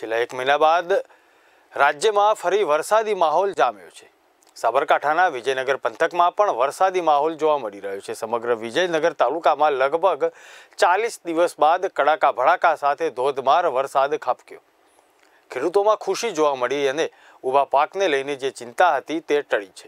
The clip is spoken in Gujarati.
છેલ્લા એક મહિના બાદ રાજ્યમાં ફરી વરસાદી માહોલ જામ્યો છે સાબરકાંઠાના વિજયનગર પંથકમાં પણ વરસાદી માહોલ જોવા મળી રહ્યો છે સમગ્ર વિજયનગર તાલુકામાં લગભગ ચાલીસ દિવસ બાદ કડાકા ભડાકા સાથે ધોધમાર વરસાદ ખાબક્યો ખેડૂતોમાં ખુશી જોવા મળી અને ઊભા પાકને લઈને જે ચિંતા હતી તે ટળી છે